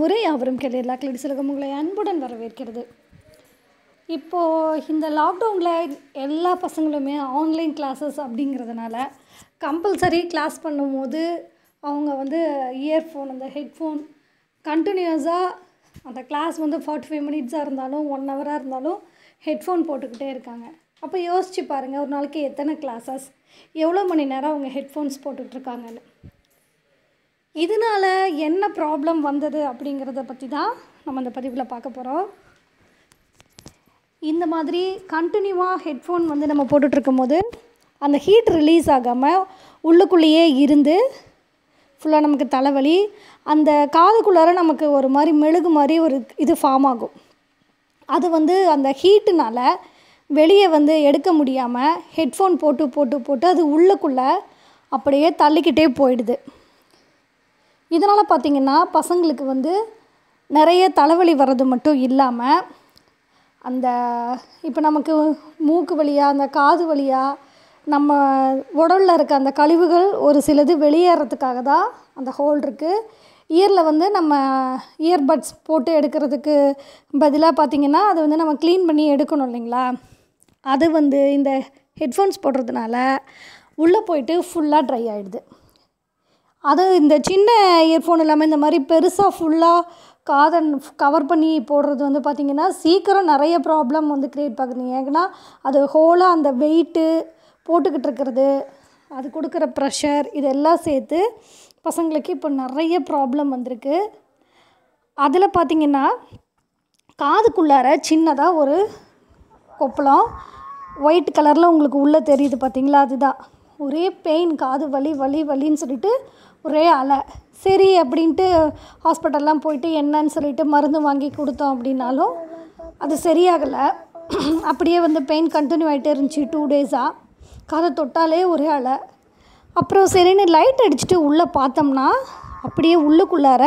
முறை அவரும் கேள்வி எல்லா கிளடி சிலகம் உங்களை அன்புடன் வரவேற்கிறது இப்போது இந்த லாக்டவுனில் எல்லா பசங்களுமே ஆன்லைன் கிளாஸஸ் அப்படிங்கிறதுனால கம்பல்சரி கிளாஸ் பண்ணும்போது அவங்க வந்து இயர்ஃபோன் அந்த ஹெட்ஃபோன் கண்டினியூஸாக அந்த கிளாஸ் வந்து ஃபார்ட்டி ஃபைவ் மினிட்ஸாக இருந்தாலும் ஒன் ஹவராக இருந்தாலும் ஹெட்ஃபோன் போட்டுக்கிட்டே இருக்காங்க அப்போ யோசிச்சு பாருங்கள் ஒரு நாளைக்கு எத்தனை கிளாஸஸ் எவ்வளோ மணி நேரம் அவங்க ஹெட்ஃபோன்ஸ் போட்டுட்ருக்காங்கன்னு இதனால் என்ன ப்ராப்ளம் வந்தது அப்படிங்கிறத பற்றி தான் நம்ம அந்த பதிவில் பார்க்க போகிறோம் இந்த மாதிரி கண்டினியூவாக ஹெட்ஃபோன் வந்து நம்ம போட்டுட்ருக்கும் போது அந்த ஹீட் ரிலீஸ் ஆகாமல் உள்ளுக்குள்ளேயே இருந்து ஃபுல்லாக நமக்கு தலைவலி அந்த காதுக்குள்ளார நமக்கு ஒரு மாதிரி மெழுகு மாதிரி ஒரு இது ஃபார்ம் ஆகும் அது வந்து அந்த ஹீட்டுனால் வெளியே வந்து எடுக்க முடியாமல் ஹெட்ஃபோன் போட்டு போட்டு போட்டு அது உள்ளுக்குள்ளே அப்படியே தள்ளிக்கிட்டே போயிடுது இதனால் பார்த்திங்கன்னா பசங்களுக்கு வந்து நிறைய தலைவலி வர்றது மட்டும் இல்லாமல் அந்த இப்போ நமக்கு மூக்கு வழியாக அந்த காது வழியாக நம்ம உடலில் இருக்க அந்த கழிவுகள் ஒரு சிலது வெளியேறதுக்காக தான் அந்த ஹோல் இருக்குது இயரில் வந்து நம்ம இயர்பட்ஸ் போட்டு எடுக்கிறதுக்கு பதிலாக பார்த்திங்கன்னா அதை வந்து நம்ம க்ளீன் பண்ணி எடுக்கணும் இல்லைங்களா அது வந்து இந்த ஹெட்ஃபோன்ஸ் போடுறதுனால உள்ளே போயிட்டு ஃபுல்லாக ட்ரை ஆகிடுது அது இந்த சின்ன இயர்ஃபோன் இல்லாமல் இந்த மாதிரி பெருசாக ஃபுல்லாக காதன் கவர் பண்ணி போடுறது வந்து பார்த்திங்கன்னா சீக்கிரம் நிறைய ப்ராப்ளம் வந்து க்ரியேட் பார்க்குறீங்க ஏன்னா அது ஹோலாக அந்த வெயிட்டு போட்டுக்கிட்டு இருக்கிறது அது கொடுக்குற ப்ரெஷர் இதெல்லாம் சேர்த்து பசங்களுக்கு இப்போ நிறைய ப்ராப்ளம் வந்திருக்கு அதில் பார்த்திங்கன்னா காதுக்குள்ளார சின்னதாக ஒரு கொப்பளம் ஒயிட் கலரில் உங்களுக்கு உள்ளே தெரியுது பார்த்திங்களா அதுதான் ஒரே பெயின் காது வலி வலி வலின்னு சொல்லிட்டு ஒரே அலை சரி அப்படின்ட்டு ஹாஸ்பிட்டல்லாம் போயிட்டு என்னன்னு சொல்லிட்டு மருந்து வாங்கி கொடுத்தோம் அப்படின்னாலும் அது சரியாகலை அப்படியே வந்து பெயின் கண்டினியூ ஆகிட்டே இருந்துச்சு டூ டேஸாக காதை தொட்டாலே ஒரே அலை அப்புறம் சரின்னு லைட் அடிச்சுட்டு உள்ளே பார்த்தோம்னா அப்படியே உள்ளுக்குள்ளார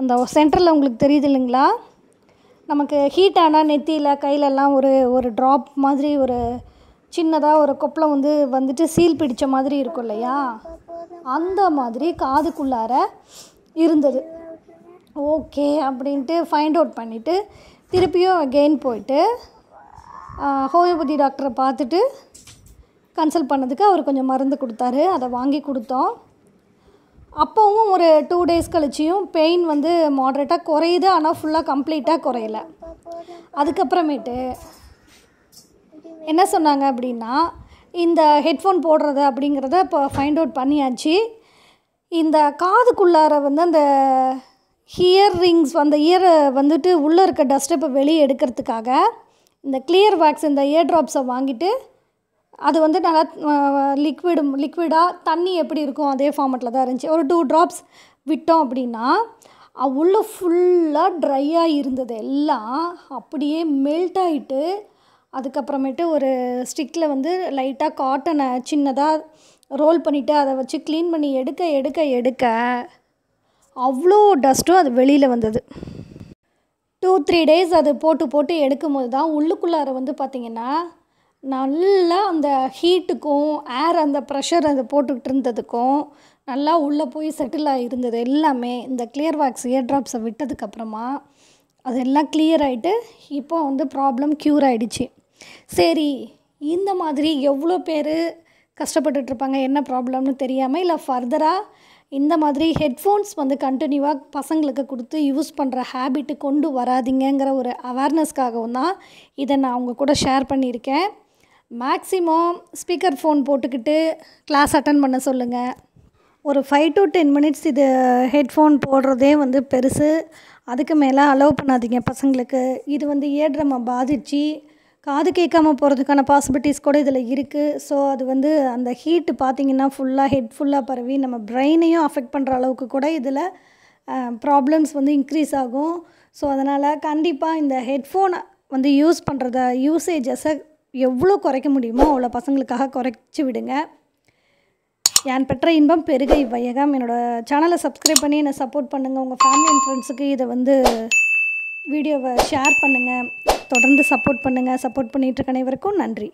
அந்த சென்டரில் உங்களுக்கு தெரியுது இல்லைங்களா நமக்கு ஹீட் ஆனால் நெத்தியில் கையிலெல்லாம் ஒரு ஒரு ட்ராப் மாதிரி ஒரு சின்னதாக ஒரு கொப்பளம் வந்து வந்துட்டு சீல் பிடித்த மாதிரி இருக்கும் இல்லையா அந்த மாதிரி காதுக்குள்ளார இருந்தது ஓகே அப்படின்ட்டு ஃபைண்ட் அவுட் பண்ணிவிட்டு திருப்பியும் அகெயின் போயிட்டு ஹோமியோபதி டாக்டரை பார்த்துட்டு கன்சல்ட் பண்ணதுக்கு அவர் கொஞ்சம் மருந்து கொடுத்தாரு அதை வாங்கி கொடுத்தோம் அப்போவும் ஒரு டூ டேஸ் கழிச்சியும் பெயின் வந்து மாட்ரேட்டாக குறையுது ஆனால் ஃபுல்லாக கம்ப்ளீட்டாக குறையலை அதுக்கப்புறமேட்டு என்ன சொன்னாங்க அப்படின்னா இந்த ஹெட்ஃபோன் போடுறது அப்படிங்கிறத இப்போ ஃபைண்ட் அவுட் பண்ணியாச்சு இந்த காதுக்குள்ளார வந்து அந்த ஹியர் ரிங்ஸ் அந்த இயர் வந்துட்டு உள்ளே இருக்க டஸ்டப்பை இப்போ வெளியே எடுக்கிறதுக்காக இந்த கிளியர் வேக்ஸ் இந்த இயர் ட்ராப்ஸை வாங்கிட்டு அது வந்து நல்லா லிக்விடும் லிக்விடாக தண்ணி எப்படி இருக்கும் அதே ஃபார்மெட்டில் தான் இருந்துச்சு ஒரு டூ ட்ராப்ஸ் விட்டோம் அப்படின்னா உள்ளே ஃபுல்லாக ட்ரையாக இருந்தது எல்லாம் அப்படியே மெல்ட் ஆகிட்டு அதுக்கப்புறமேட்டு ஒரு ஸ்டிக்கில் வந்து லைட்டாக காட்டனை சின்னதாக ரோல் பண்ணிவிட்டு அதை வச்சு க்ளீன் பண்ணி எடுக்க எடுக்க எடுக்க அவ்வளோ டஸ்ட்டும் அது வெளியில் வந்தது டூ த்ரீ டேஸ் அது போட்டு போட்டு எடுக்கும்போது தான் உள்ளுக்குள்ளார வந்து பார்த்திங்கன்னா நல்லா அந்த ஹீட்டுக்கும் ஏர் அந்த ப்ரெஷர் அதை போட்டுக்கிட்டு இருந்ததுக்கும் நல்லா உள்ளே போய் செட்டில் இருந்தது எல்லாமே இந்த கிளியர் வாக்ஸ் இயர் ட்ராப்ஸை விட்டதுக்கப்புறமா அதெல்லாம் கிளியர் ஆகிட்டு இப்போ வந்து ப்ராப்ளம் க்யூர் ஆகிடுச்சு சரி இந்த மாதிரி எவ்வளோ பேர் கஷ்டப்பட்டுட்ருப்பாங்க என்ன ப்ராப்ளம்னு தெரியாமல் இல்லை ஃபர்தராக இந்த மாதிரி ஹெட்ஃபோன்ஸ் வந்து கண்டினியூவாக பசங்களுக்கு கொடுத்து யூஸ் பண்ணுற ஹேபிட்டு கொண்டு வராதிங்கிற ஒரு அவேர்னஸ்க்காகவும் தான் இதை நான் அவங்க கூட ஷேர் பண்ணியிருக்கேன் மேக்ஸிமம் ஸ்பீக்கர் ஃபோன் போட்டுக்கிட்டு கிளாஸ் அட்டன் பண்ண சொல்லுங்கள் ஒரு ஃபைவ் டு டென் மினிட்ஸ் இது ஹெட்ஃபோன் போடுறதே வந்து பெருசு அதுக்கு மேலே அலோவ் பண்ணாதீங்க பசங்களுக்கு இது வந்து ஏட்ரமை பாதித்து காது கேட்காம போகிறதுக்கான பாசிபிலிட்டிஸ் கூட இதில் இருக்குது ஸோ அது வந்து அந்த ஹீட்டு பார்த்திங்கன்னா ஃபுல்லாக ஹெட் ஃபுல்லாக பரவி நம்ம பிரெயினையும் அஃபெக்ட் பண்ணுற அளவுக்கு கூட இதில் ப்ராப்ளம்ஸ் வந்து இன்க்ரீஸ் ஆகும் ஸோ அதனால் கண்டிப்பாக இந்த ஹெட்ஃபோனை வந்து யூஸ் பண்ணுறத யூசேஜஸை எவ்வளோ குறைக்க முடியுமோ அவ்வளோ பசங்களுக்காக குறைச்சி விடுங்க என் பெற்ற இன்பம் பெருகை வையகம் என்னோடய சேனலை சப்ஸ்கிரைப் பண்ணி என்னை சப்போர்ட் பண்ணுங்கள் உங்கள் ஃபேமிலி அண்ட் ஃப்ரெண்ட்ஸுக்கு இதை வந்து வீடியோவை ஷேர் பண்ணுங்கள் தொடர்ந்து சப்போர்ட் பண்ணுங்கள் சப்போர்ட் பண்ணிகிட்ருக்க அனைவருக்கும் நன்றி